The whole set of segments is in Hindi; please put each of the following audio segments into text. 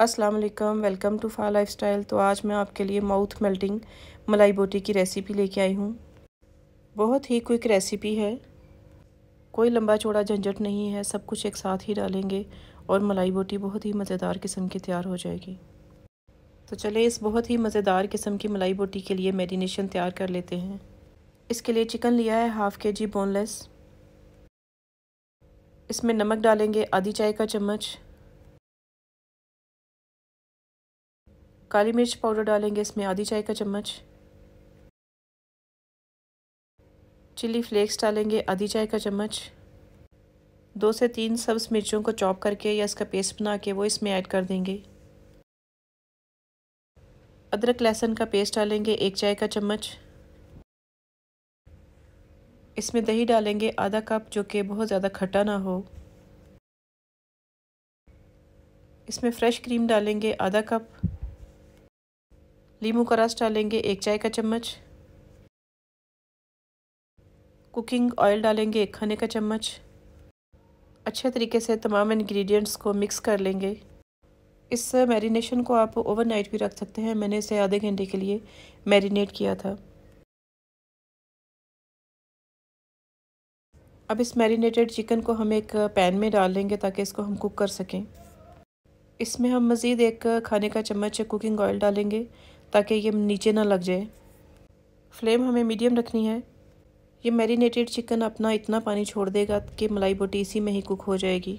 अस्सलाम वालेकुम वेलकम टू फा स्टाइल तो आज मैं आपके लिए माउथ मेल्टिंग मलाई बोटी की रेसिपी लेके आई हूँ बहुत ही क्विक रेसिपी है कोई लंबा चौड़ा झंझट नहीं है सब कुछ एक साथ ही डालेंगे और मलाई बोटी बहुत ही मज़ेदार किस्म की तैयार हो जाएगी तो चले इस बहुत ही मज़ेदार किस्म की मलाई बोटी के लिए मेरीनेशन तैयार कर लेते हैं इसके लिए चिकन लिया है हाफ़ के जी बोनलेस इसमें नमक डालेंगे आधी चाय का चम्मच काली मिर्च पाउडर डालेंगे इसमें आधी चाय का चम्मच चिली फ्लेक्स डालेंगे आधी चाय का चम्मच दो से तीन सब्ज़ मिर्चों को चॉप करके या इसका पेस्ट बना के वो इसमें ऐड कर देंगे अदरक लहसुन का पेस्ट डालेंगे एक चाय का चम्मच इसमें दही डालेंगे आधा कप जो कि बहुत ज़्यादा खट्टा ना हो इसमें फ्रेश क्रीम डालेंगे आधा कप लीमू का रस डालेंगे एक चाय का चम्मच कुकिंग ऑयल डालेंगे एक खाने का चम्मच अच्छे तरीके से तमाम इंग्रेडिएंट्स को मिक्स कर लेंगे इस मैरिनेशन को आप ओवरनाइट भी रख सकते हैं मैंने इसे आधे घंटे के लिए मैरिनेट किया था अब इस मैरिनेटेड चिकन को हम एक पैन में डाल लेंगे ताकि इसको हम कुक कर सकें इसमें हम मज़ीद एक खाने का चम्मच कुकिंग ऑयल डालेंगे ताकि ये नीचे ना लग जाए फ्लेम हमें मीडियम रखनी है ये मैरिनेटेड चिकन अपना इतना पानी छोड़ देगा कि मलाई बोटी इसी में ही कुक हो जाएगी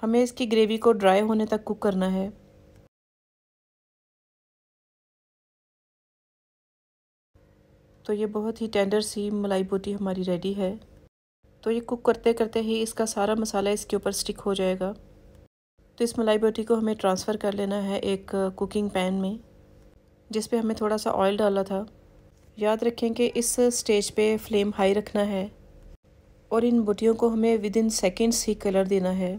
हमें इसकी ग्रेवी को ड्राई होने तक कुक करना है तो ये बहुत ही टेंडर सी मलाई बोटी हमारी रेडी है तो ये कुक करते करते ही इसका सारा मसाला इसके ऊपर स्टिक हो जाएगा तो इस मलाई बोटी को हमें ट्रांसफ़र कर लेना है एक कुकिंग पैन में जिस पे हमें थोड़ा सा ऑयल डाला था याद रखें कि इस स्टेज पे फ्लेम हाई रखना है और इन बुटियों को हमें विद इन सेकेंड्स ही कलर देना है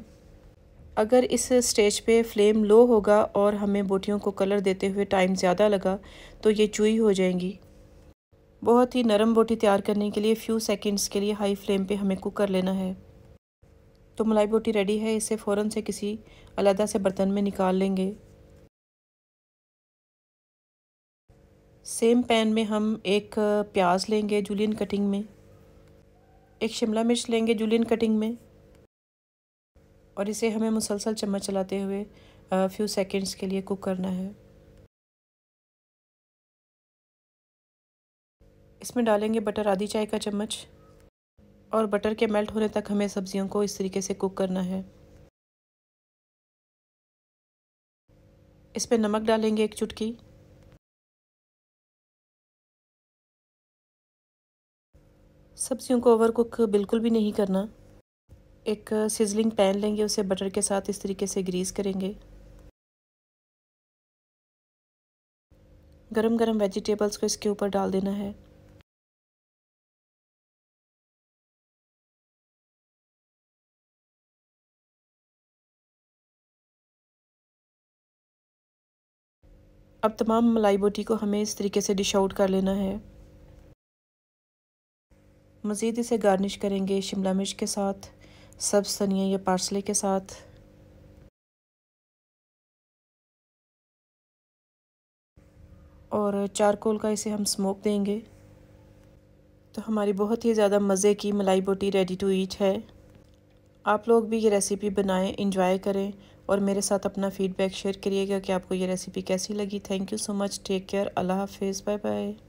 अगर इस स्टेज पे फ्लेम लो होगा और हमें बोटियों को कलर देते हुए टाइम ज़्यादा लगा तो ये चुई हो जाएंगी बहुत ही नरम बोटी तैयार करने के लिए फ्यू सेकंड्स के लिए हाई फ्लेम पे हमें कुक कर लेना है तो मलाई बोटी रेडी है इसे फ़ौरन से किसी अलहदा से बर्तन में निकाल लेंगे सेम पैन में हम एक प्याज लेंगे जुलियन कटिंग में एक शिमला मिर्च लेंगे जुलियन कटिंग में और इसे हमें मुसलसल चम्मच चलाते हुए फ्यू सेकंड्स के लिए कुक करना है इसमें डालेंगे बटर आधी चाय का चम्मच और बटर के मेल्ट होने तक हमें सब्जियों को इस तरीके से कुक करना है इसमें नमक डालेंगे एक चुटकी सब्जियों को ओवर कुक बिल्कुल भी नहीं करना एक सिजलिंग पैन लेंगे उसे बटर के साथ इस तरीके से ग्रीस करेंगे गरम गरम वेजिटेबल्स को इसके ऊपर डाल देना है अब तमाम मलाई बोटी को हमें इस तरीके से डिश आउट कर लेना है मज़ीद इसे गार्निश करेंगे शिमला मिर्च के साथ सब्ज़ धनिया या पार्सले के साथ और चारकोल का इसे हम स्मोक देंगे तो हमारी बहुत ही ज़्यादा मज़े की मलाई बोटी रेडी टू ईट है आप लोग भी ये रेसिपी बनाएं इंजॉय करें और मेरे साथ अपना फ़ीडबैक शेयर करिएगा कि आपको ये रेसिपी कैसी लगी thank you so much take care अल्लाह हाफिज़ बाय बाय